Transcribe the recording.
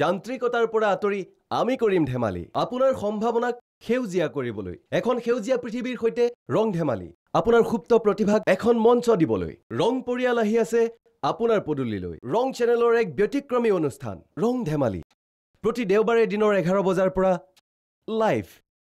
যান্ত্ৰিকতাৰ পৰা আঁতৰি আমি কৰিম ধেমালি আপোনাৰ সম্ভাৱনাক সেউজীয়া কৰিবলৈ এখন সেউজীয়া পৃথিৱীৰ সৈতে ৰং ধেমালি আপোনাৰ সুপ্ত প্ৰতিভাক এখন মঞ্চ দিবলৈ ৰং পৰিয়াল আহি আছে আপোনাৰ পদূলিলৈ ৰং চেনেলৰ এক ব্যতিক্ৰমী অনুষ্ঠান ৰং ধেমালি প্ৰতি দেওবাৰে দিনৰ এঘাৰ বজাৰ পৰা লাইভ